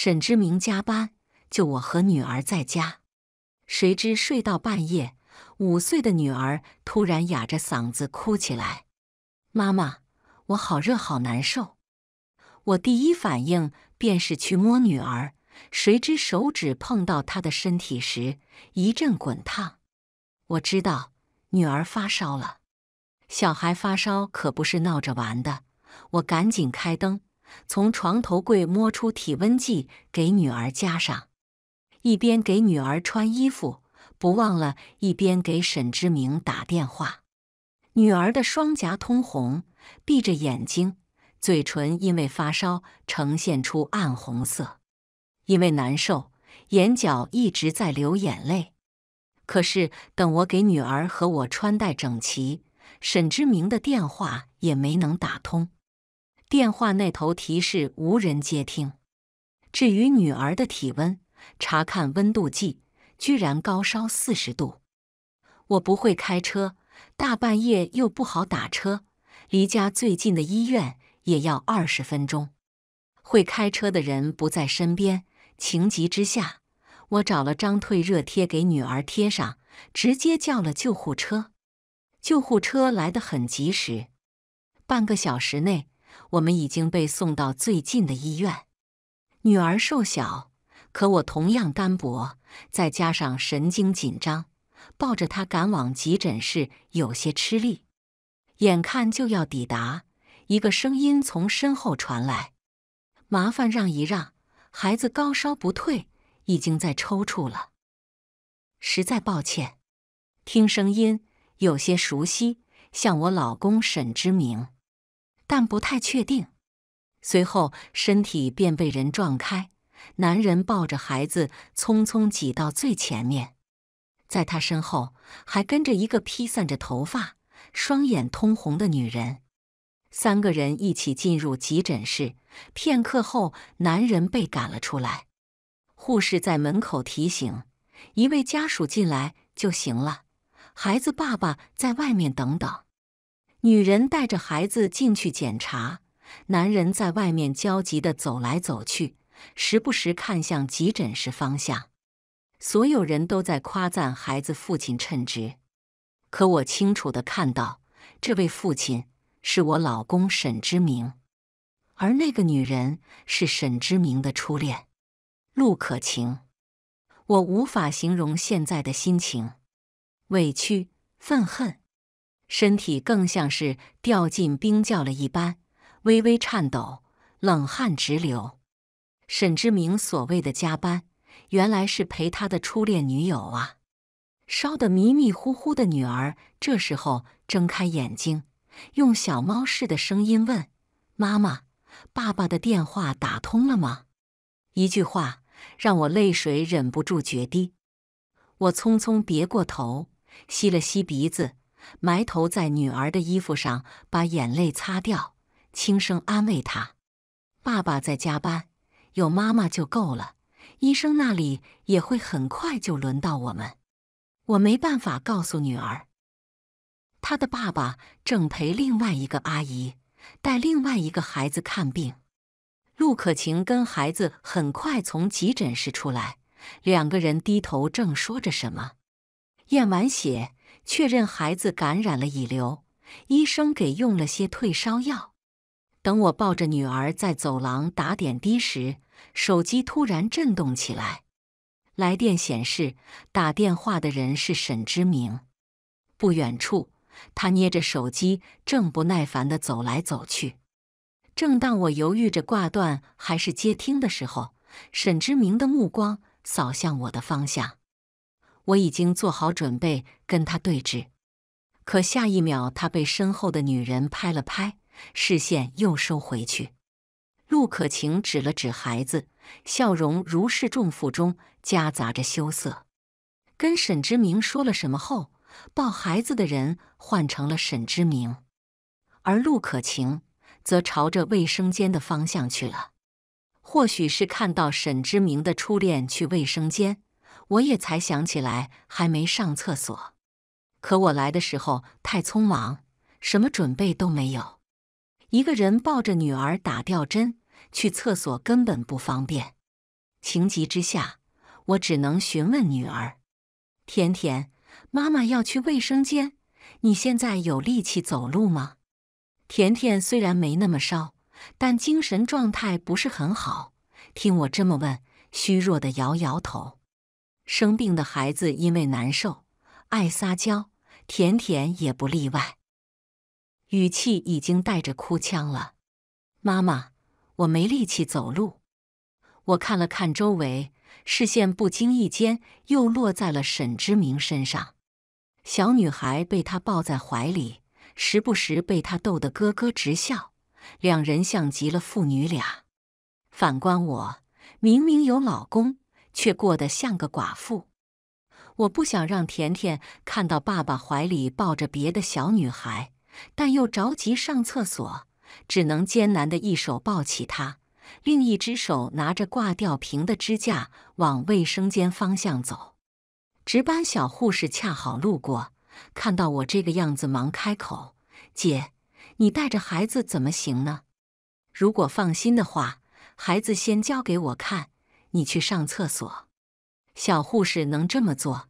沈之明加班，就我和女儿在家。谁知睡到半夜，五岁的女儿突然哑着嗓子哭起来：“妈妈，我好热，好难受。”我第一反应便是去摸女儿，谁知手指碰到她的身体时一阵滚烫，我知道女儿发烧了。小孩发烧可不是闹着玩的，我赶紧开灯。从床头柜摸出体温计，给女儿加上；一边给女儿穿衣服，不忘了一边给沈之明打电话。女儿的双颊通红，闭着眼睛，嘴唇因为发烧呈现出暗红色，因为难受，眼角一直在流眼泪。可是等我给女儿和我穿戴整齐，沈之明的电话也没能打通。电话那头提示无人接听。至于女儿的体温，查看温度计，居然高烧四十度。我不会开车，大半夜又不好打车，离家最近的医院也要二十分钟。会开车的人不在身边，情急之下，我找了张退热贴给女儿贴上，直接叫了救护车。救护车来的很及时，半个小时内。我们已经被送到最近的医院。女儿瘦小，可我同样单薄，再加上神经紧张，抱着她赶往急诊室有些吃力。眼看就要抵达，一个声音从身后传来：“麻烦让一让，孩子高烧不退，已经在抽搐了。”实在抱歉。听声音有些熟悉，像我老公沈之明。但不太确定。随后，身体便被人撞开，男人抱着孩子匆匆挤到最前面，在他身后还跟着一个披散着头发、双眼通红的女人。三个人一起进入急诊室。片刻后，男人被赶了出来。护士在门口提醒：“一位家属进来就行了，孩子爸爸在外面等等。”女人带着孩子进去检查，男人在外面焦急的走来走去，时不时看向急诊室方向。所有人都在夸赞孩子父亲称职，可我清楚的看到，这位父亲是我老公沈之明，而那个女人是沈之明的初恋陆可晴。我无法形容现在的心情，委屈、愤恨。身体更像是掉进冰窖了一般，微微颤抖，冷汗直流。沈之明所谓的加班，原来是陪他的初恋女友啊！烧得迷迷糊糊的女儿，这时候睁开眼睛，用小猫似的声音问：“妈妈，爸爸的电话打通了吗？”一句话让我泪水忍不住决堤。我匆匆别过头，吸了吸鼻子。埋头在女儿的衣服上，把眼泪擦掉，轻声安慰她：“爸爸在加班，有妈妈就够了。医生那里也会很快就轮到我们。”我没办法告诉女儿，她的爸爸正陪另外一个阿姨带另外一个孩子看病。陆可晴跟孩子很快从急诊室出来，两个人低头正说着什么。验完血。确认孩子感染了乙流，医生给用了些退烧药。等我抱着女儿在走廊打点滴时，手机突然震动起来，来电显示打电话的人是沈之明。不远处，他捏着手机，正不耐烦的走来走去。正当我犹豫着挂断还是接听的时候，沈之明的目光扫向我的方向。我已经做好准备跟他对峙，可下一秒，他被身后的女人拍了拍，视线又收回去。陆可晴指了指孩子，笑容如释重负中夹杂着羞涩。跟沈之明说了什么后，抱孩子的人换成了沈之明，而陆可晴则朝着卫生间的方向去了。或许是看到沈之明的初恋去卫生间。我也才想起来还没上厕所，可我来的时候太匆忙，什么准备都没有。一个人抱着女儿打吊针去厕所根本不方便。情急之下，我只能询问女儿：“甜甜，妈妈要去卫生间，你现在有力气走路吗？”甜甜虽然没那么烧，但精神状态不是很好，听我这么问，虚弱的摇摇头。生病的孩子因为难受，爱撒娇，甜甜也不例外，语气已经带着哭腔了。妈妈，我没力气走路。我看了看周围，视线不经意间又落在了沈之明身上。小女孩被他抱在怀里，时不时被他逗得咯咯直笑，两人像极了父女俩。反观我，明明有老公。却过得像个寡妇。我不想让甜甜看到爸爸怀里抱着别的小女孩，但又着急上厕所，只能艰难的一手抱起她，另一只手拿着挂吊瓶的支架往卫生间方向走。值班小护士恰好路过，看到我这个样子，忙开口：“姐，你带着孩子怎么行呢？如果放心的话，孩子先交给我看。”你去上厕所，小护士能这么做，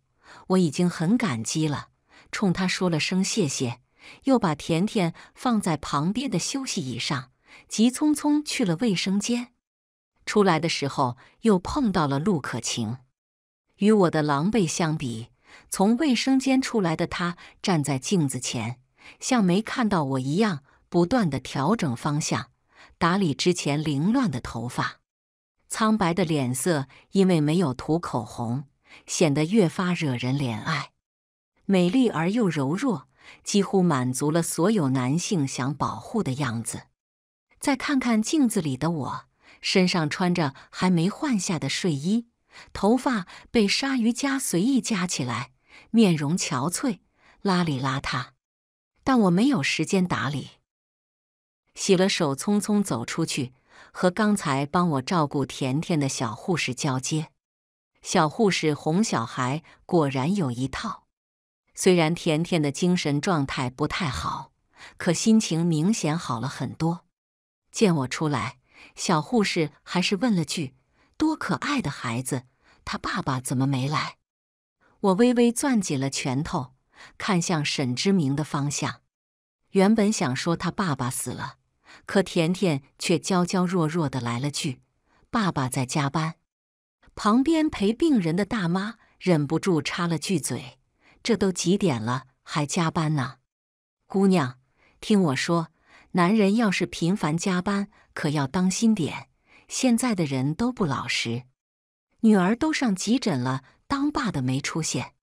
我已经很感激了。冲他说了声谢谢，又把甜甜放在旁边的休息椅上，急匆匆去了卫生间。出来的时候又碰到了陆可晴，与我的狼狈相比，从卫生间出来的她站在镜子前，像没看到我一样，不断的调整方向，打理之前凌乱的头发。苍白的脸色，因为没有涂口红，显得越发惹人怜爱，美丽而又柔弱，几乎满足了所有男性想保护的样子。再看看镜子里的我，身上穿着还没换下的睡衣，头发被鲨鱼夹随意夹起来，面容憔悴，邋里邋遢。但我没有时间打理，洗了手，匆匆走出去。和刚才帮我照顾甜甜的小护士交接，小护士哄小孩果然有一套。虽然甜甜的精神状态不太好，可心情明显好了很多。见我出来，小护士还是问了句：“多可爱的孩子，他爸爸怎么没来？”我微微攥紧了拳头，看向沈之明的方向。原本想说他爸爸死了。可甜甜却娇娇弱弱的来了句：“爸爸在加班。”旁边陪病人的大妈忍不住插了句嘴：“这都几点了还加班呢？姑娘，听我说，男人要是频繁加班，可要当心点。现在的人都不老实，女儿都上急诊了，当爸的没出现。”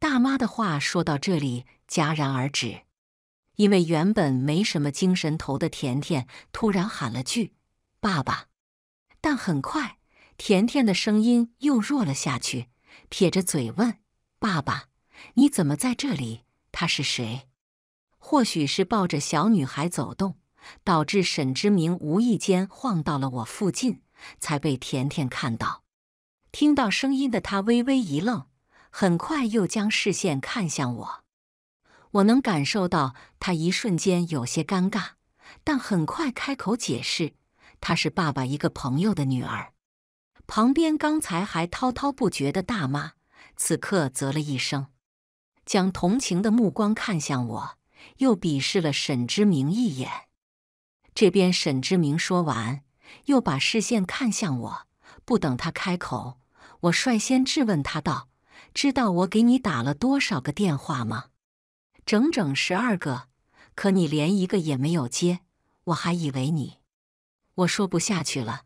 大妈的话说到这里，戛然而止。因为原本没什么精神头的甜甜突然喊了句“爸爸”，但很快甜甜的声音又弱了下去，撇着嘴问：“爸爸，你怎么在这里？他是谁？”或许是抱着小女孩走动，导致沈之明无意间晃到了我附近，才被甜甜看到。听到声音的他微微一愣，很快又将视线看向我。我能感受到他一瞬间有些尴尬，但很快开口解释：“她是爸爸一个朋友的女儿。”旁边刚才还滔滔不绝的大妈，此刻啧了一声，将同情的目光看向我，又鄙视了沈之明一眼。这边沈之明说完，又把视线看向我，不等他开口，我率先质问他道：“知道我给你打了多少个电话吗？”整整十二个，可你连一个也没有接，我还以为你……我说不下去了，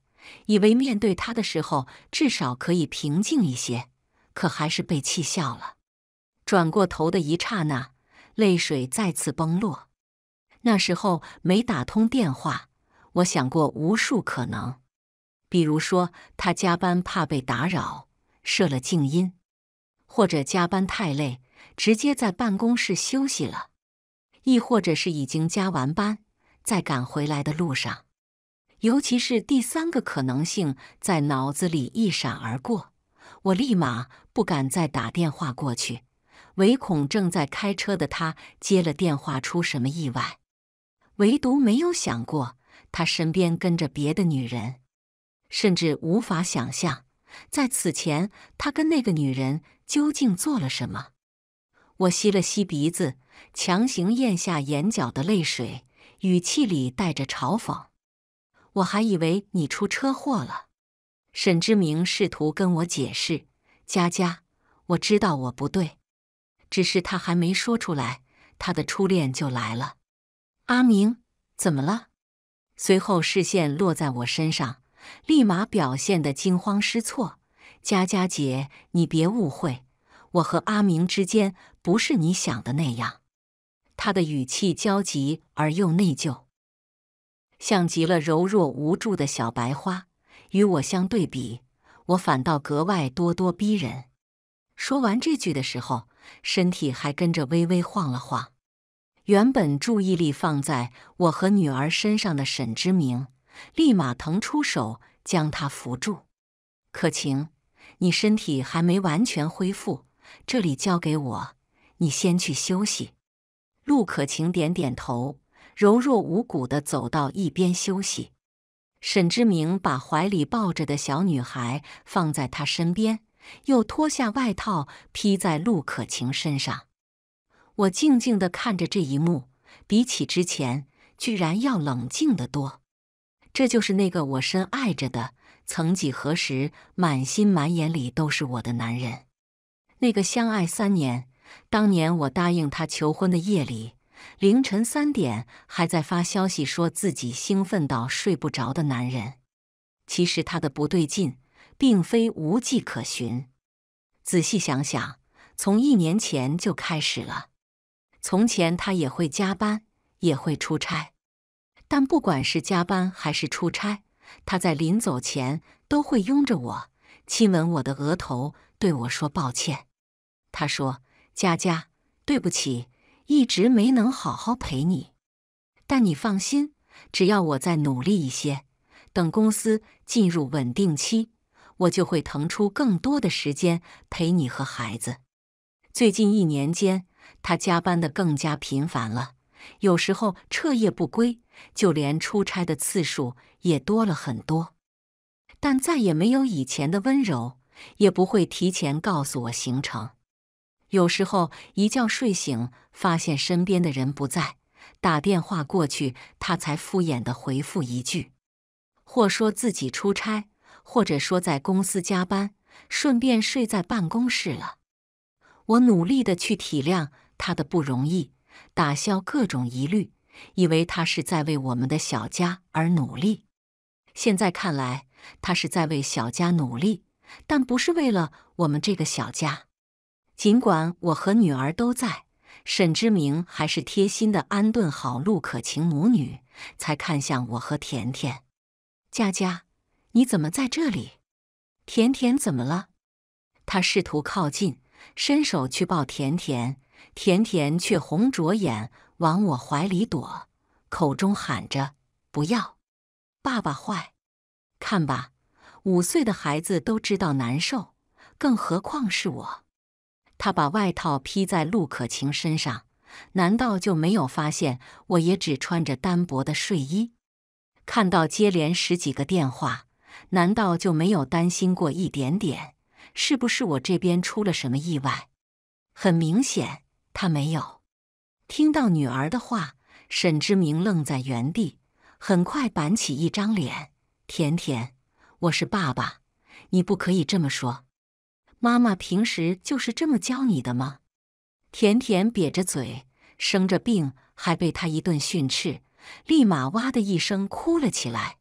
以为面对他的时候至少可以平静一些，可还是被气笑了。转过头的一刹那，泪水再次崩落。那时候没打通电话，我想过无数可能，比如说他加班怕被打扰，设了静音，或者加班太累。直接在办公室休息了，亦或者是已经加完班，在赶回来的路上。尤其是第三个可能性在脑子里一闪而过，我立马不敢再打电话过去，唯恐正在开车的他接了电话出什么意外。唯独没有想过他身边跟着别的女人，甚至无法想象，在此前他跟那个女人究竟做了什么。我吸了吸鼻子，强行咽下眼角的泪水，语气里带着嘲讽：“我还以为你出车祸了。”沈之明试图跟我解释：“佳佳，我知道我不对，只是他还没说出来，他的初恋就来了。”阿明，怎么了？随后视线落在我身上，立马表现得惊慌失措：“佳佳姐，你别误会。”我和阿明之间不是你想的那样，他的语气焦急而又内疚，像极了柔弱无助的小白花。与我相对比，我反倒格外咄咄逼人。说完这句的时候，身体还跟着微微晃了晃。原本注意力放在我和女儿身上的沈之明，立马腾出手将她扶住。可晴，你身体还没完全恢复。这里交给我，你先去休息。陆可晴点点头，柔弱无骨的走到一边休息。沈之明把怀里抱着的小女孩放在他身边，又脱下外套披在陆可晴身上。我静静的看着这一幕，比起之前，居然要冷静的多。这就是那个我深爱着的，曾几何时满心满眼里都是我的男人。那个相爱三年，当年我答应他求婚的夜里，凌晨三点还在发消息，说自己兴奋到睡不着的男人，其实他的不对劲，并非无迹可寻。仔细想想，从一年前就开始了。从前他也会加班，也会出差，但不管是加班还是出差，他在临走前都会拥着我，亲吻我的额头，对我说抱歉。他说：“佳佳，对不起，一直没能好好陪你。但你放心，只要我再努力一些，等公司进入稳定期，我就会腾出更多的时间陪你和孩子。”最近一年间，他加班的更加频繁了，有时候彻夜不归，就连出差的次数也多了很多。但再也没有以前的温柔，也不会提前告诉我行程。有时候一觉睡醒，发现身边的人不在，打电话过去，他才敷衍的回复一句，或说自己出差，或者说在公司加班，顺便睡在办公室了。我努力的去体谅他的不容易，打消各种疑虑，以为他是在为我们的小家而努力。现在看来，他是在为小家努力，但不是为了我们这个小家。尽管我和女儿都在，沈之明还是贴心的安顿好陆可晴母女，才看向我和甜甜。佳佳，你怎么在这里？甜甜怎么了？他试图靠近，伸手去抱甜甜，甜甜却红着眼往我怀里躲，口中喊着：“不要，爸爸坏！”看吧，五岁的孩子都知道难受，更何况是我。他把外套披在陆可晴身上，难道就没有发现我也只穿着单薄的睡衣？看到接连十几个电话，难道就没有担心过一点点，是不是我这边出了什么意外？很明显，他没有。听到女儿的话，沈之明愣在原地，很快板起一张脸：“甜甜，我是爸爸，你不可以这么说。”妈妈平时就是这么教你的吗？甜甜瘪着嘴，生着病，还被他一顿训斥，立马哇的一声哭了起来。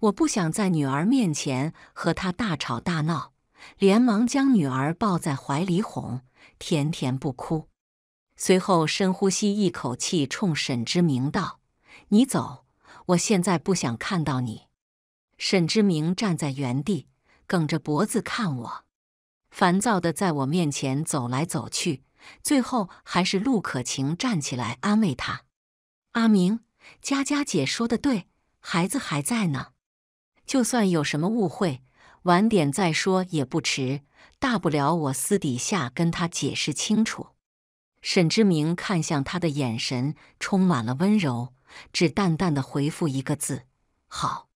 我不想在女儿面前和他大吵大闹，连忙将女儿抱在怀里哄甜甜不哭。随后深呼吸一口气，冲沈之明道：“你走，我现在不想看到你。”沈之明站在原地，梗着脖子看我。烦躁的在我面前走来走去，最后还是陆可晴站起来安慰他：“阿明，佳佳姐说的对，孩子还在呢，就算有什么误会，晚点再说也不迟，大不了我私底下跟他解释清楚。”沈之明看向他的眼神充满了温柔，只淡淡的回复一个字：“好。”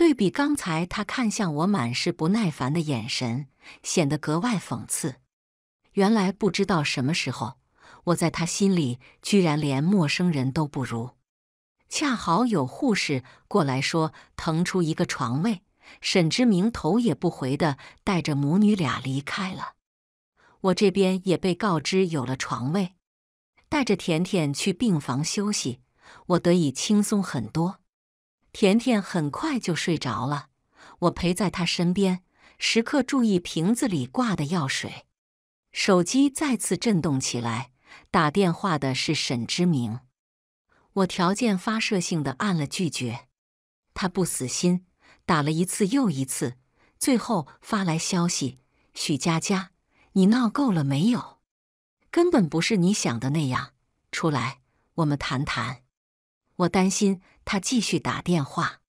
对比刚才，他看向我满是不耐烦的眼神，显得格外讽刺。原来不知道什么时候，我在他心里居然连陌生人都不如。恰好有护士过来说腾出一个床位，沈之明头也不回的带着母女俩离开了。我这边也被告知有了床位，带着甜甜去病房休息，我得以轻松很多。甜甜很快就睡着了，我陪在她身边，时刻注意瓶子里挂的药水。手机再次震动起来，打电话的是沈之明。我条件发射性的按了拒绝。他不死心，打了一次又一次，最后发来消息：“许佳佳，你闹够了没有？根本不是你想的那样。出来，我们谈谈。我担心。”他继续打电话，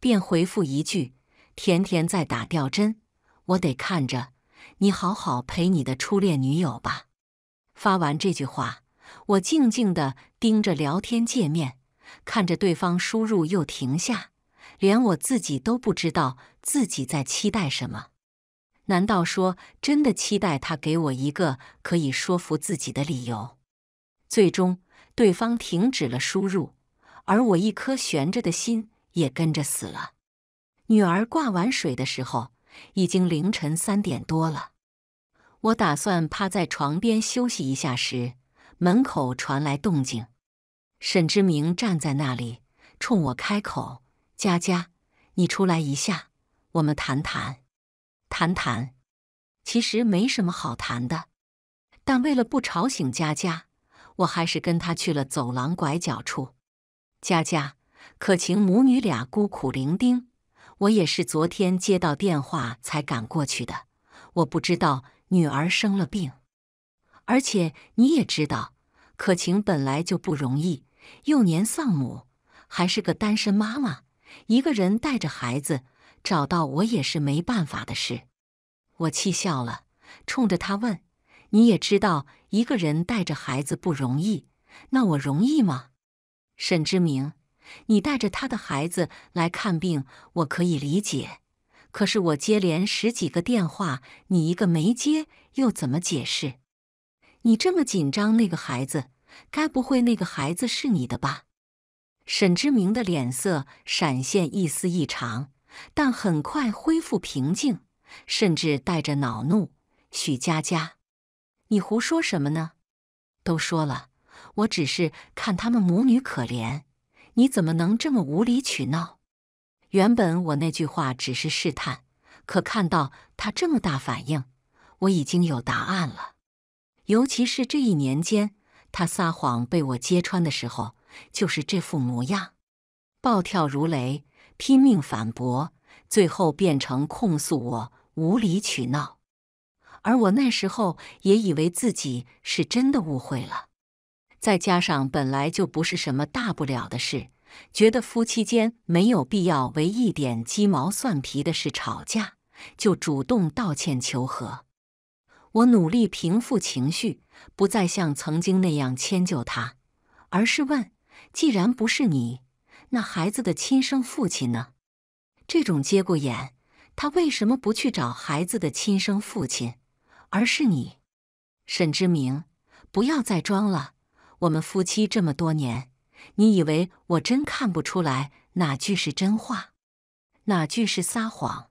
便回复一句：“甜甜在打吊针，我得看着你，好好陪你的初恋女友吧。”发完这句话，我静静的盯着聊天界面，看着对方输入又停下，连我自己都不知道自己在期待什么。难道说真的期待他给我一个可以说服自己的理由？最终，对方停止了输入。而我一颗悬着的心也跟着死了。女儿挂完水的时候，已经凌晨三点多了。我打算趴在床边休息一下时，门口传来动静。沈之明站在那里，冲我开口：“佳佳，你出来一下，我们谈谈。谈谈。其实没什么好谈的，但为了不吵醒佳佳，我还是跟他去了走廊拐角处。”佳佳，可晴母女俩孤苦伶仃，我也是昨天接到电话才赶过去的。我不知道女儿生了病，而且你也知道，可晴本来就不容易，幼年丧母，还是个单身妈妈，一个人带着孩子，找到我也是没办法的事。我气笑了，冲着她问：“你也知道一个人带着孩子不容易，那我容易吗？”沈之明，你带着他的孩子来看病，我可以理解。可是我接连十几个电话，你一个没接，又怎么解释？你这么紧张，那个孩子，该不会那个孩子是你的吧？沈之明的脸色闪现一丝异常，但很快恢复平静。甚至带着恼怒：“许佳佳，你胡说什么呢？都说了。”我只是看他们母女可怜，你怎么能这么无理取闹？原本我那句话只是试探，可看到他这么大反应，我已经有答案了。尤其是这一年间，他撒谎被我揭穿的时候，就是这副模样，暴跳如雷，拼命反驳，最后变成控诉我无理取闹。而我那时候也以为自己是真的误会了。再加上本来就不是什么大不了的事，觉得夫妻间没有必要为一点鸡毛蒜皮的事吵架，就主动道歉求和。我努力平复情绪，不再像曾经那样迁就他，而是问：既然不是你，那孩子的亲生父亲呢？这种接过眼，他为什么不去找孩子的亲生父亲，而是你？沈之明，不要再装了。我们夫妻这么多年，你以为我真看不出来哪句是真话，哪句是撒谎？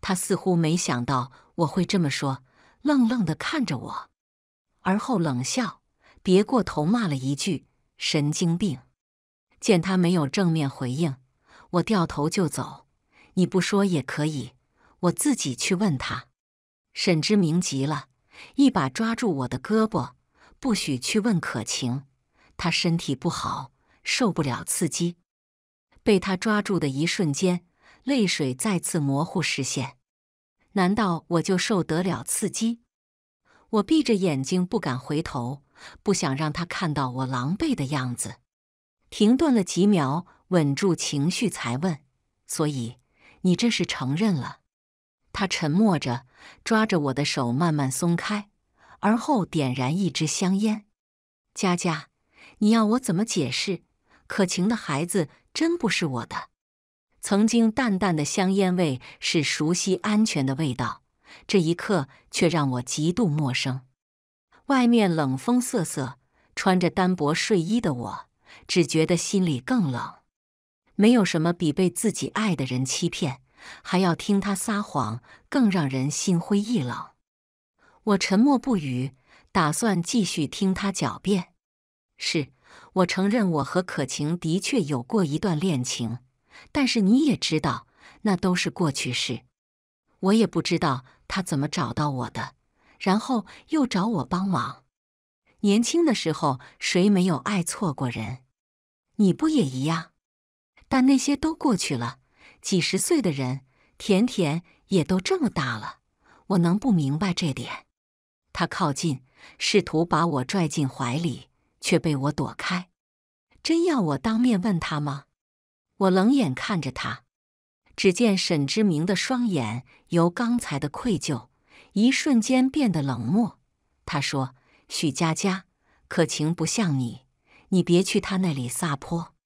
他似乎没想到我会这么说，愣愣地看着我，而后冷笑，别过头骂了一句：“神经病！”见他没有正面回应，我掉头就走。你不说也可以，我自己去问他。沈之明急了，一把抓住我的胳膊。不许去问可晴，她身体不好，受不了刺激。被他抓住的一瞬间，泪水再次模糊视线。难道我就受得了刺激？我闭着眼睛，不敢回头，不想让他看到我狼狈的样子。停顿了几秒，稳住情绪，才问：“所以你这是承认了？”他沉默着，抓着我的手慢慢松开。而后点燃一支香烟，佳佳，你要我怎么解释？可晴的孩子真不是我的。曾经淡淡的香烟味是熟悉、安全的味道，这一刻却让我极度陌生。外面冷风瑟瑟，穿着单薄睡衣的我，只觉得心里更冷。没有什么比被自己爱的人欺骗，还要听他撒谎，更让人心灰意冷。我沉默不语，打算继续听他狡辩。是，我承认我和可晴的确有过一段恋情，但是你也知道，那都是过去式。我也不知道他怎么找到我的，然后又找我帮忙。年轻的时候，谁没有爱错过人？你不也一样？但那些都过去了。几十岁的人，甜甜也都这么大了，我能不明白这点？他靠近，试图把我拽进怀里，却被我躲开。真要我当面问他吗？我冷眼看着他。只见沈之明的双眼由刚才的愧疚，一瞬间变得冷漠。他说：“许佳佳，可晴不像你，你别去他那里撒泼。”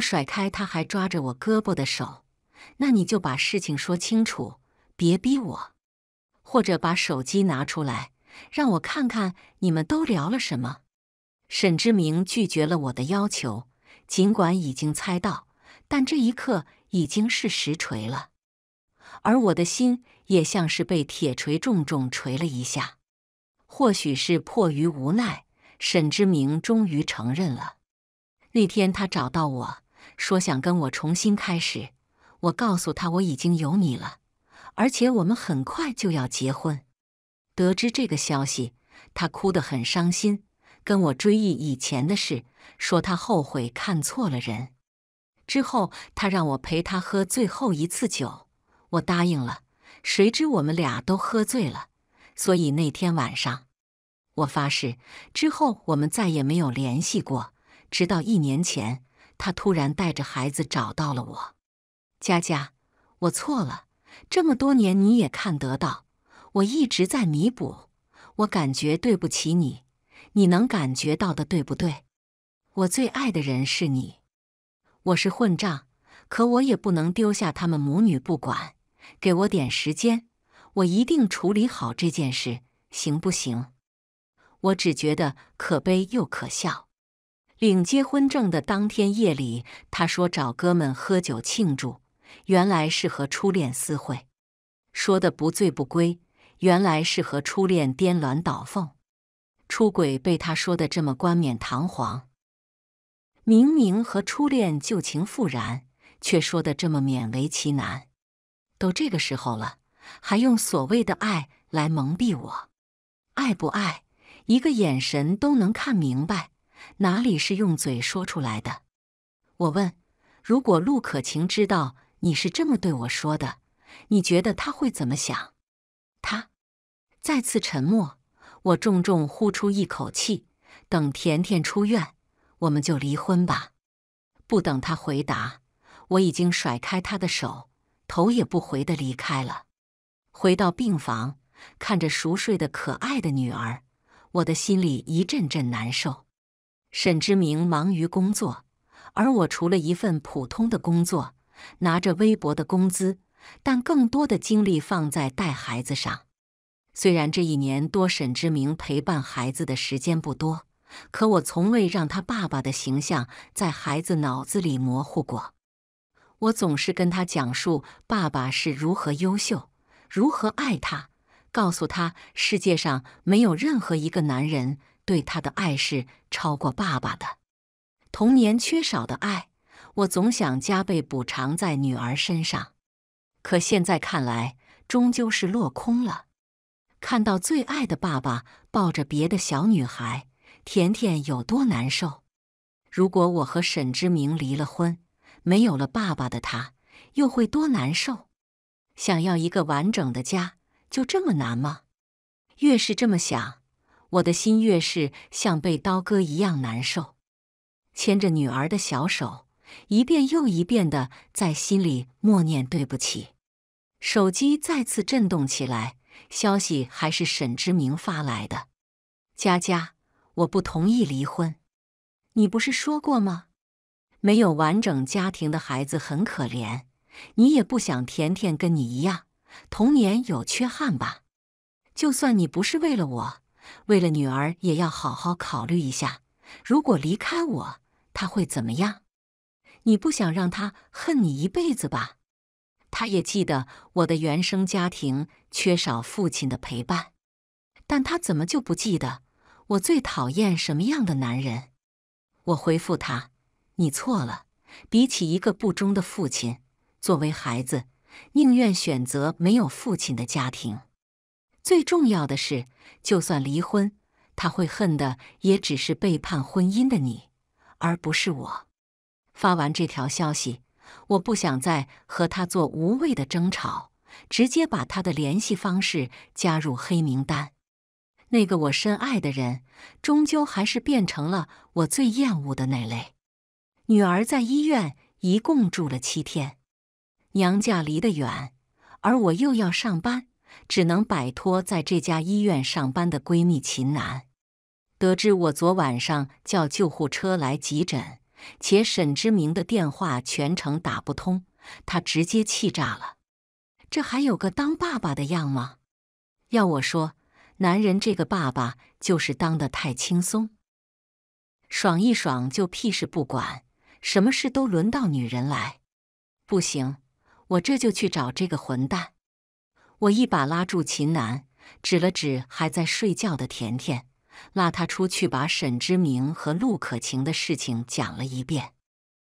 我甩开他还抓着我胳膊的手。那你就把事情说清楚，别逼我。或者把手机拿出来，让我看看你们都聊了什么。沈之明拒绝了我的要求，尽管已经猜到，但这一刻已经是实锤了。而我的心也像是被铁锤重重锤了一下。或许是迫于无奈，沈之明终于承认了。那天他找到我说想跟我重新开始，我告诉他我已经有你了。而且我们很快就要结婚。得知这个消息，他哭得很伤心，跟我追忆以前的事，说他后悔看错了人。之后，他让我陪他喝最后一次酒，我答应了。谁知我们俩都喝醉了，所以那天晚上，我发誓之后我们再也没有联系过。直到一年前，他突然带着孩子找到了我。佳佳，我错了。这么多年，你也看得到，我一直在弥补。我感觉对不起你，你能感觉到的，对不对？我最爱的人是你，我是混账，可我也不能丢下他们母女不管。给我点时间，我一定处理好这件事，行不行？我只觉得可悲又可笑。领结婚证的当天夜里，他说找哥们喝酒庆祝。原来是和初恋私会，说的不醉不归，原来是和初恋颠鸾倒凤，出轨被他说的这么冠冕堂皇，明明和初恋旧情复燃，却说的这么勉为其难。都这个时候了，还用所谓的爱来蒙蔽我，爱不爱，一个眼神都能看明白，哪里是用嘴说出来的？我问，如果陆可晴知道。你是这么对我说的，你觉得他会怎么想？他再次沉默。我重重呼出一口气，等甜甜出院，我们就离婚吧。不等他回答，我已经甩开他的手，头也不回的离开了。回到病房，看着熟睡的可爱的女儿，我的心里一阵阵难受。沈之明忙于工作，而我除了一份普通的工作。拿着微薄的工资，但更多的精力放在带孩子上。虽然这一年多沈之明陪伴孩子的时间不多，可我从未让他爸爸的形象在孩子脑子里模糊过。我总是跟他讲述爸爸是如何优秀，如何爱他，告诉他世界上没有任何一个男人对他的爱是超过爸爸的。童年缺少的爱。我总想加倍补偿在女儿身上，可现在看来终究是落空了。看到最爱的爸爸抱着别的小女孩，甜甜有多难受？如果我和沈之明离了婚，没有了爸爸的他，又会多难受？想要一个完整的家，就这么难吗？越是这么想，我的心越是像被刀割一样难受。牵着女儿的小手。一遍又一遍的在心里默念“对不起”。手机再次震动起来，消息还是沈之明发来的：“佳佳，我不同意离婚。你不是说过吗？没有完整家庭的孩子很可怜。你也不想甜甜跟你一样童年有缺憾吧？就算你不是为了我，为了女儿也要好好考虑一下。如果离开我，她会怎么样？”你不想让他恨你一辈子吧？他也记得我的原生家庭缺少父亲的陪伴，但他怎么就不记得我最讨厌什么样的男人？我回复他：“你错了，比起一个不忠的父亲，作为孩子，宁愿选择没有父亲的家庭。最重要的是，就算离婚，他会恨的也只是背叛婚姻的你，而不是我。”发完这条消息，我不想再和他做无谓的争吵，直接把他的联系方式加入黑名单。那个我深爱的人，终究还是变成了我最厌恶的那类。女儿在医院一共住了七天，娘家离得远，而我又要上班，只能摆脱在这家医院上班的闺蜜秦楠。得知我昨晚上叫救护车来急诊。且沈之明的电话全程打不通，他直接气炸了。这还有个当爸爸的样吗？要我说，男人这个爸爸就是当的太轻松，爽一爽就屁事不管，什么事都轮到女人来。不行，我这就去找这个混蛋！我一把拉住秦楠，指了指还在睡觉的甜甜。拉他出去，把沈之明和陆可晴的事情讲了一遍。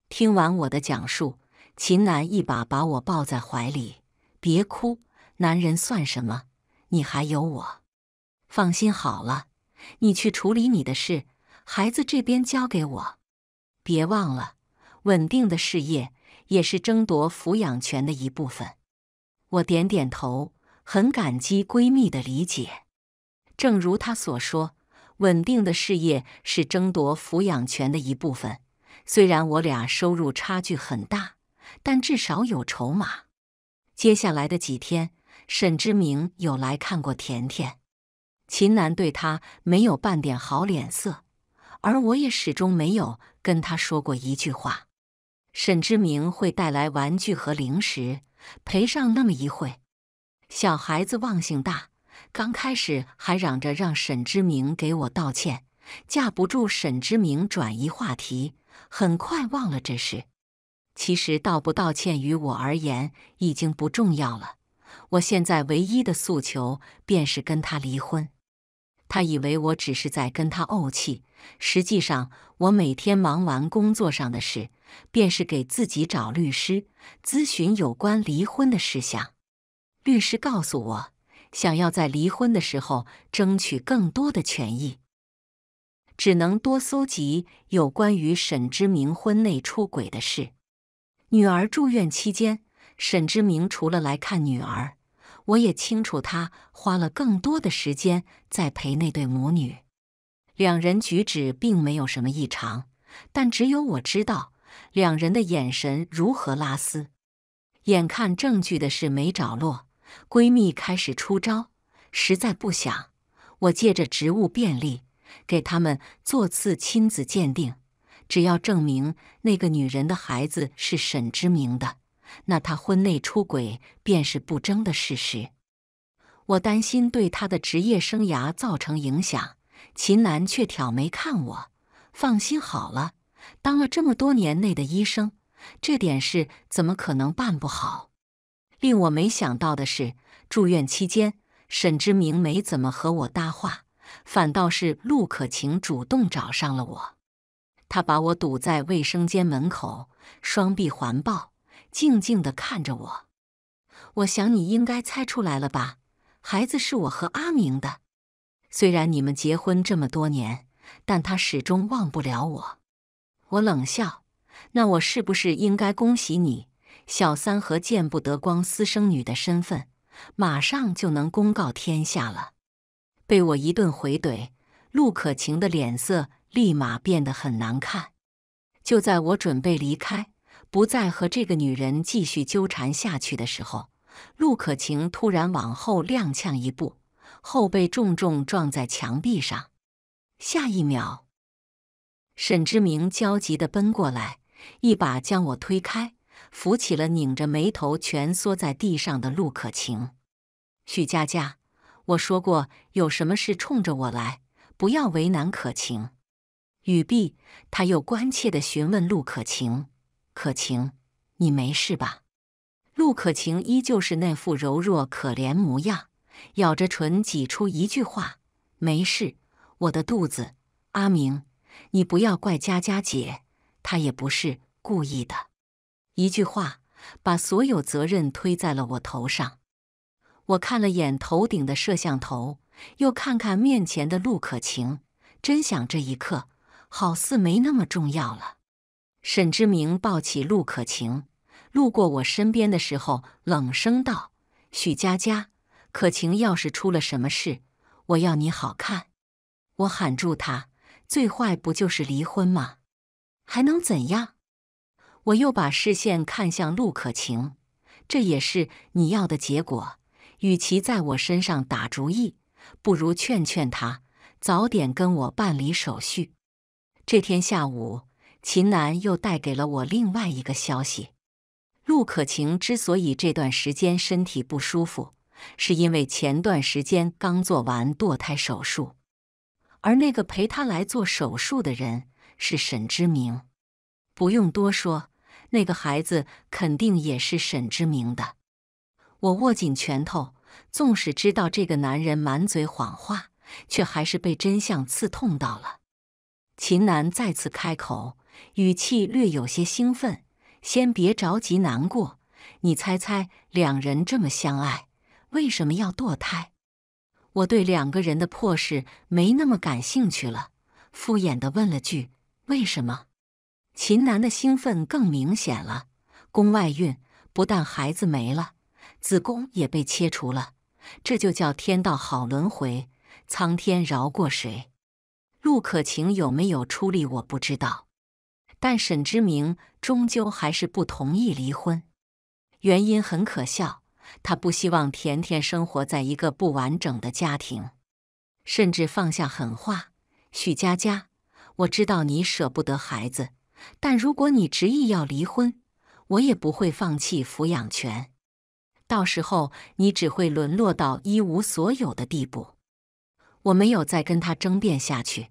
听完我的讲述，秦楠一把把我抱在怀里：“别哭，男人算什么？你还有我。放心好了，你去处理你的事，孩子这边交给我。别忘了，稳定的事业也是争夺抚养权的一部分。”我点点头，很感激闺蜜的理解。正如她所说。稳定的事业是争夺抚养权的一部分。虽然我俩收入差距很大，但至少有筹码。接下来的几天，沈之明有来看过甜甜，秦楠对他没有半点好脸色，而我也始终没有跟他说过一句话。沈之明会带来玩具和零食，陪上那么一会，小孩子忘性大。刚开始还嚷着让沈之明给我道歉，架不住沈之明转移话题，很快忘了这事。其实道不道歉于我而言已经不重要了，我现在唯一的诉求便是跟他离婚。他以为我只是在跟他怄气，实际上我每天忙完工作上的事，便是给自己找律师咨询有关离婚的事项。律师告诉我。想要在离婚的时候争取更多的权益，只能多搜集有关于沈之明婚内出轨的事。女儿住院期间，沈之明除了来看女儿，我也清楚他花了更多的时间在陪那对母女。两人举止并没有什么异常，但只有我知道两人的眼神如何拉丝。眼看证据的事没着落。闺蜜开始出招，实在不想，我借着职务便利给他们做次亲子鉴定，只要证明那个女人的孩子是沈之明的，那她婚内出轨便是不争的事实。我担心对她的职业生涯造成影响，秦楠却挑眉看我：“放心好了，当了这么多年内的医生，这点事怎么可能办不好？”令我没想到的是，住院期间，沈之明没怎么和我搭话，反倒是陆可晴主动找上了我。他把我堵在卫生间门口，双臂环抱，静静的看着我。我想你应该猜出来了吧？孩子是我和阿明的。虽然你们结婚这么多年，但他始终忘不了我。我冷笑，那我是不是应该恭喜你？小三和见不得光私生女的身份，马上就能公告天下了。被我一顿回怼，陆可晴的脸色立马变得很难看。就在我准备离开，不再和这个女人继续纠缠下去的时候，陆可晴突然往后踉跄一步，后背重重撞在墙壁上。下一秒，沈之明焦急地奔过来，一把将我推开。扶起了拧着眉头、蜷缩在地上的陆可晴。许佳佳，我说过，有什么事冲着我来，不要为难可晴。语毕，他又关切地询问陆可晴：“可晴，你没事吧？”陆可晴依旧是那副柔弱可怜模样，咬着唇挤出一句话：“没事，我的肚子。”阿明，你不要怪佳佳姐，她也不是故意的。一句话，把所有责任推在了我头上。我看了眼头顶的摄像头，又看看面前的陆可晴，真想这一刻好似没那么重要了。沈之明抱起陆可晴，路过我身边的时候，冷声道：“许佳佳，可晴要是出了什么事，我要你好看！”我喊住他：“最坏不就是离婚吗？还能怎样？”我又把视线看向陆可晴，这也是你要的结果。与其在我身上打主意，不如劝劝他，早点跟我办理手续。这天下午，秦楠又带给了我另外一个消息：陆可晴之所以这段时间身体不舒服，是因为前段时间刚做完堕胎手术，而那个陪她来做手术的人是沈之明。不用多说。那个孩子肯定也是沈之明的。我握紧拳头，纵使知道这个男人满嘴谎话，却还是被真相刺痛到了。秦楠再次开口，语气略有些兴奋：“先别着急难过，你猜猜，两人这么相爱，为什么要堕胎？”我对两个人的破事没那么感兴趣了，敷衍的问了句：“为什么？”秦楠的兴奋更明显了。宫外孕不但孩子没了，子宫也被切除了，这就叫天道好轮回，苍天饶过谁？陆可晴有没有出力我不知道，但沈之明终究还是不同意离婚。原因很可笑，他不希望甜甜生活在一个不完整的家庭，甚至放下狠话：“许佳佳，我知道你舍不得孩子。”但如果你执意要离婚，我也不会放弃抚养权。到时候你只会沦落到一无所有的地步。我没有再跟他争辩下去，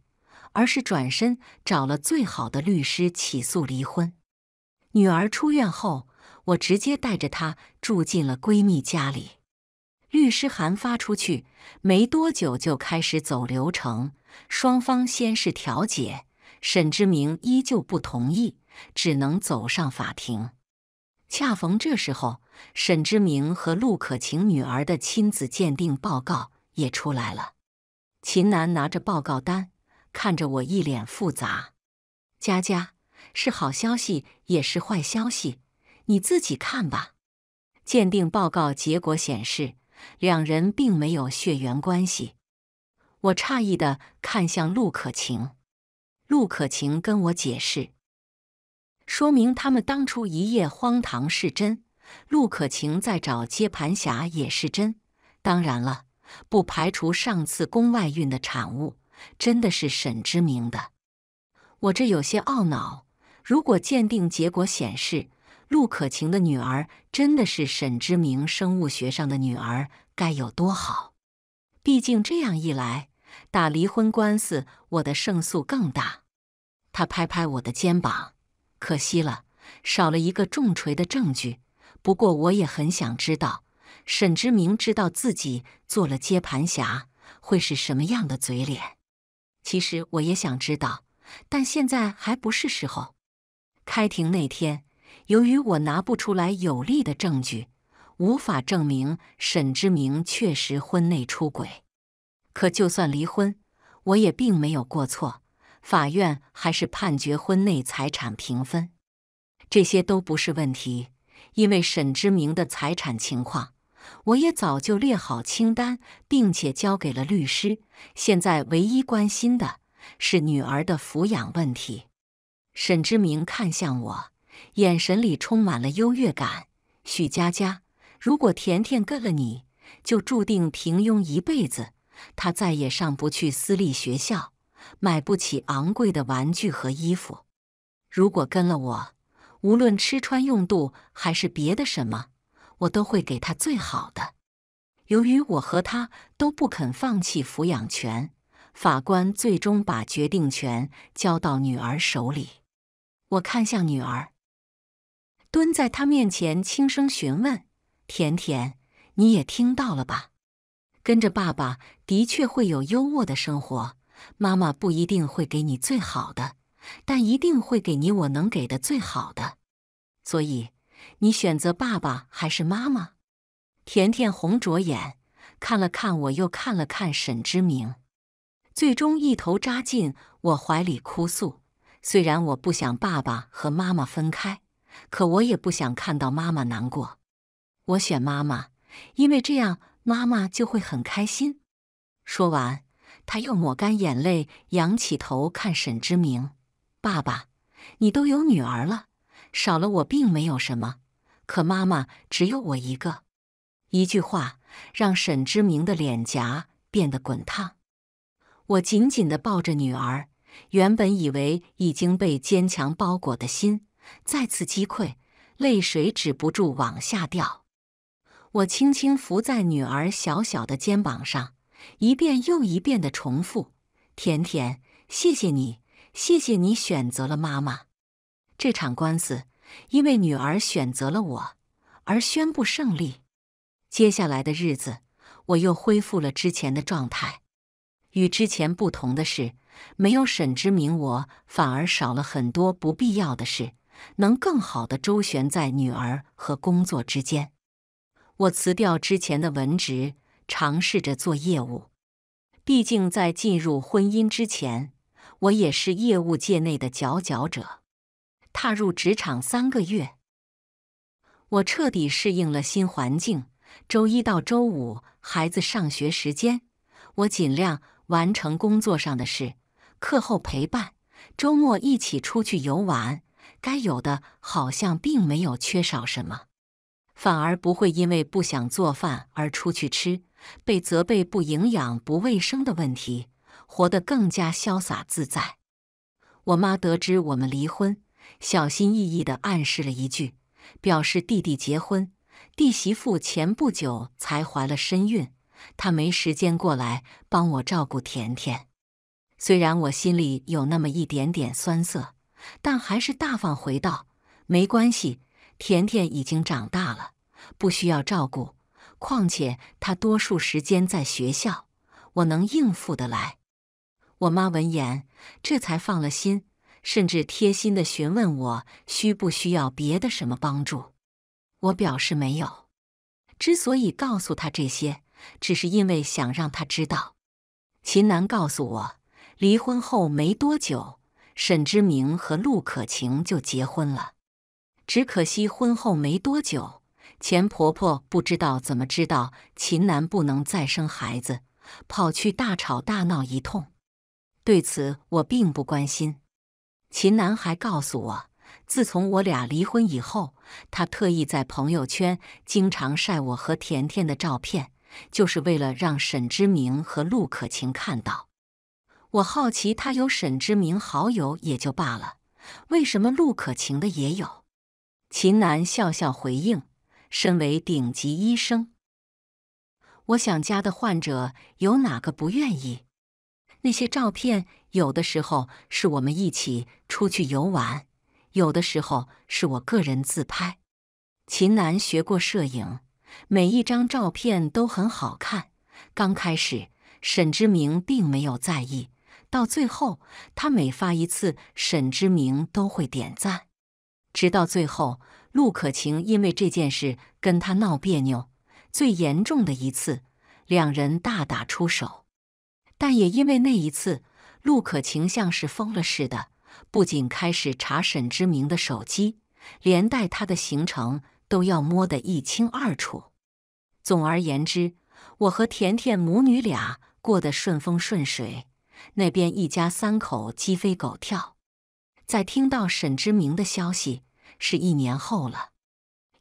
而是转身找了最好的律师起诉离婚。女儿出院后，我直接带着她住进了闺蜜家里。律师函发出去没多久就开始走流程，双方先是调解。沈之明依旧不同意，只能走上法庭。恰逢这时候，沈之明和陆可晴女儿的亲子鉴定报告也出来了。秦楠拿着报告单，看着我，一脸复杂：“佳佳是好消息，也是坏消息，你自己看吧。”鉴定报告结果显示，两人并没有血缘关系。我诧异的看向陆可晴。陆可晴跟我解释，说明他们当初一夜荒唐是真，陆可晴在找接盘侠也是真。当然了，不排除上次宫外孕的产物真的是沈之明的。我这有些懊恼，如果鉴定结果显示陆可晴的女儿真的是沈之明生物学上的女儿，该有多好！毕竟这样一来，打离婚官司我的胜诉更大。他拍拍我的肩膀，可惜了，少了一个重锤的证据。不过我也很想知道，沈之明知道自己做了接盘侠会是什么样的嘴脸。其实我也想知道，但现在还不是时候。开庭那天，由于我拿不出来有力的证据，无法证明沈之明确实婚内出轨。可就算离婚，我也并没有过错。法院还是判决婚内财产平分，这些都不是问题，因为沈之明的财产情况，我也早就列好清单，并且交给了律师。现在唯一关心的是女儿的抚养问题。沈之明看向我，眼神里充满了优越感。许佳佳，如果甜甜跟了你，就注定平庸一辈子，她再也上不去私立学校。买不起昂贵的玩具和衣服。如果跟了我，无论吃穿用度还是别的什么，我都会给她最好的。由于我和他都不肯放弃抚养权，法官最终把决定权交到女儿手里。我看向女儿，蹲在她面前，轻声询问：“甜甜，你也听到了吧？跟着爸爸的确会有优渥的生活。”妈妈不一定会给你最好的，但一定会给你我能给的最好的。所以，你选择爸爸还是妈妈？甜甜红着眼，看了看我，又看了看沈之明，最终一头扎进我怀里哭诉。虽然我不想爸爸和妈妈分开，可我也不想看到妈妈难过。我选妈妈，因为这样妈妈就会很开心。说完。他又抹干眼泪，仰起头看沈之明：“爸爸，你都有女儿了，少了我并没有什么。可妈妈只有我一个。”一句话让沈之明的脸颊变得滚烫。我紧紧地抱着女儿，原本以为已经被坚强包裹的心再次击溃，泪水止不住往下掉。我轻轻伏在女儿小小的肩膀上。一遍又一遍的重复，甜甜，谢谢你，谢谢你选择了妈妈。这场官司因为女儿选择了我而宣布胜利。接下来的日子，我又恢复了之前的状态。与之前不同的是，没有沈之明，我反而少了很多不必要的事，能更好的周旋在女儿和工作之间。我辞掉之前的文职。尝试着做业务，毕竟在进入婚姻之前，我也是业务界内的佼佼者。踏入职场三个月，我彻底适应了新环境。周一到周五，孩子上学时间，我尽量完成工作上的事；课后陪伴，周末一起出去游玩，该有的好像并没有缺少什么，反而不会因为不想做饭而出去吃。被责备不营养、不卫生的问题，活得更加潇洒自在。我妈得知我们离婚，小心翼翼地暗示了一句，表示弟弟结婚，弟媳妇前不久才怀了身孕，她没时间过来帮我照顾甜甜。虽然我心里有那么一点点酸涩，但还是大方回道：“没关系，甜甜已经长大了，不需要照顾。”况且他多数时间在学校，我能应付得来。我妈闻言这才放了心，甚至贴心地询问我需不需要别的什么帮助。我表示没有。之所以告诉他这些，只是因为想让他知道。秦楠告诉我，离婚后没多久，沈之明和陆可晴就结婚了。只可惜婚后没多久。钱婆婆不知道怎么知道秦楠不能再生孩子，跑去大吵大闹一通。对此我并不关心。秦楠还告诉我，自从我俩离婚以后，他特意在朋友圈经常晒我和甜甜的照片，就是为了让沈之明和陆可晴看到。我好奇他有沈之明好友也就罢了，为什么陆可晴的也有？秦楠笑笑回应。身为顶级医生，我想家的患者有哪个不愿意？那些照片有的时候是我们一起出去游玩，有的时候是我个人自拍。秦楠学过摄影，每一张照片都很好看。刚开始，沈之明并没有在意，到最后，他每发一次，沈之明都会点赞，直到最后。陆可晴因为这件事跟他闹别扭，最严重的一次，两人大打出手。但也因为那一次，陆可晴像是疯了似的，不仅开始查沈之明的手机，连带他的行程都要摸得一清二楚。总而言之，我和甜甜母女俩过得顺风顺水，那边一家三口鸡飞狗跳。在听到沈之明的消息。是一年后了，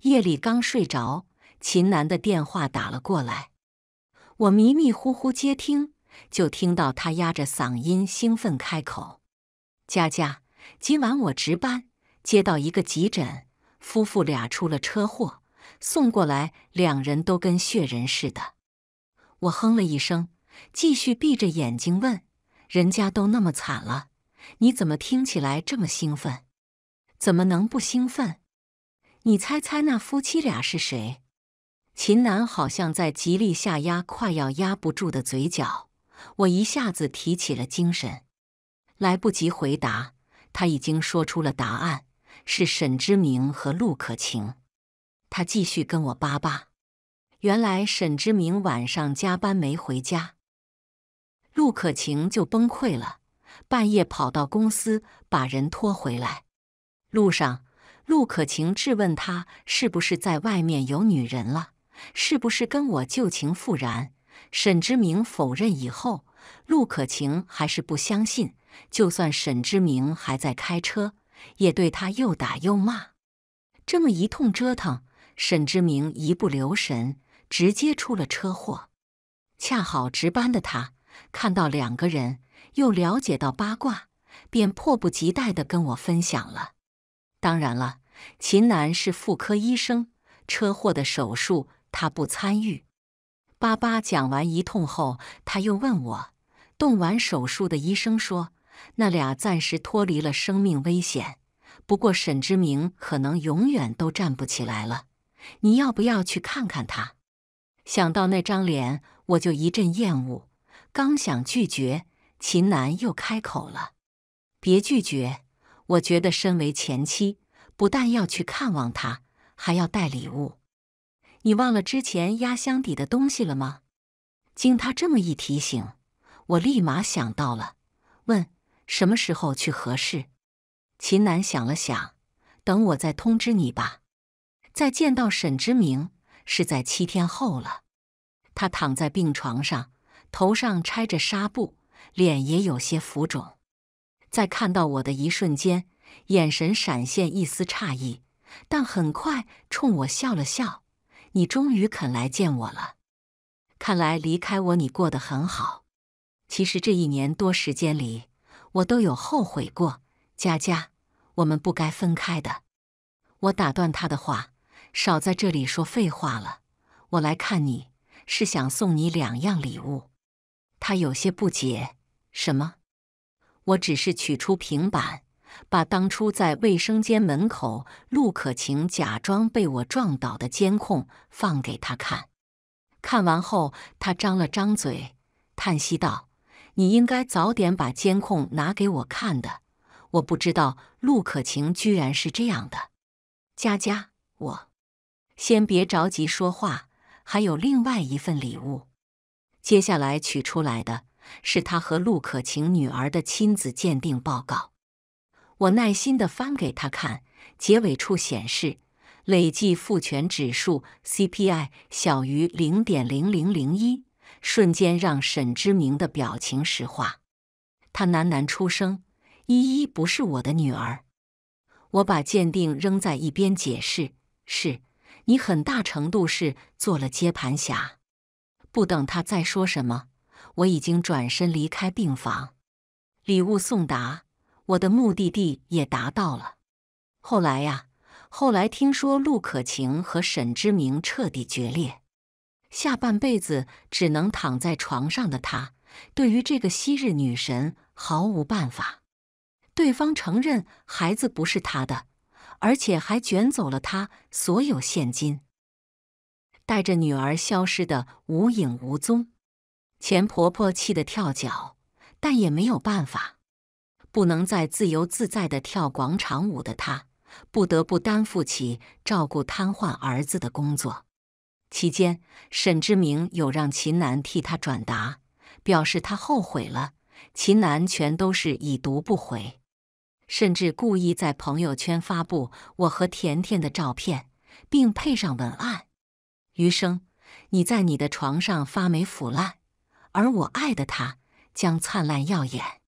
夜里刚睡着，秦楠的电话打了过来，我迷迷糊糊接听，就听到他压着嗓音兴奋开口：“佳佳，今晚我值班，接到一个急诊，夫妇俩出了车祸，送过来，两人都跟血人似的。”我哼了一声，继续闭着眼睛问：“人家都那么惨了，你怎么听起来这么兴奋？”怎么能不兴奋？你猜猜那夫妻俩是谁？秦楠好像在极力下压快要压不住的嘴角，我一下子提起了精神，来不及回答，他已经说出了答案：是沈之明和陆可晴。他继续跟我叭叭，原来沈之明晚上加班没回家，陆可晴就崩溃了，半夜跑到公司把人拖回来。路上，陆可晴质问他是不是在外面有女人了，是不是跟我旧情复燃？沈之明否认以后，陆可晴还是不相信。就算沈之明还在开车，也对他又打又骂。这么一通折腾，沈之明一不留神直接出了车祸。恰好值班的他看到两个人，又了解到八卦，便迫不及待的跟我分享了。当然了，秦楠是妇科医生，车祸的手术他不参与。巴巴讲完一通后，他又问我，动完手术的医生说，那俩暂时脱离了生命危险，不过沈之明可能永远都站不起来了。你要不要去看看他？想到那张脸，我就一阵厌恶。刚想拒绝，秦楠又开口了：“别拒绝。”我觉得，身为前妻，不但要去看望他，还要带礼物。你忘了之前压箱底的东西了吗？经他这么一提醒，我立马想到了。问什么时候去合适？秦楠想了想，等我再通知你吧。再见到沈之明是在七天后了。他躺在病床上，头上拆着纱布，脸也有些浮肿。在看到我的一瞬间，眼神闪现一丝诧异，但很快冲我笑了笑。你终于肯来见我了，看来离开我你过得很好。其实这一年多时间里，我都有后悔过。佳佳，我们不该分开的。我打断他的话，少在这里说废话了。我来看你是想送你两样礼物。他有些不解，什么？我只是取出平板，把当初在卫生间门口陆可晴假装被我撞倒的监控放给他看。看完后，他张了张嘴，叹息道：“你应该早点把监控拿给我看的。我不知道陆可晴居然是这样的。”佳佳，我先别着急说话，还有另外一份礼物，接下来取出来的。是他和陆可晴女儿的亲子鉴定报告，我耐心地翻给他看，结尾处显示累计父权指数 CPI 小于零点零零零一，瞬间让沈之明的表情石化。他喃喃出声：“依依不是我的女儿。”我把鉴定扔在一边，解释：“是你很大程度是做了接盘侠。”不等他再说什么。我已经转身离开病房，礼物送达，我的目的地也达到了。后来呀，后来听说陆可晴和沈之明彻底决裂，下半辈子只能躺在床上的他，对于这个昔日女神毫无办法。对方承认孩子不是他的，而且还卷走了他所有现金，带着女儿消失的无影无踪。钱婆婆气得跳脚，但也没有办法，不能再自由自在的跳广场舞的她，不得不担负起照顾瘫痪儿子的工作。期间，沈志明有让秦楠替他转达，表示他后悔了。秦楠全都是已读不回，甚至故意在朋友圈发布我和甜甜的照片，并配上文案：“余生，你在你的床上发霉腐烂。”而我爱的他，将灿烂耀眼。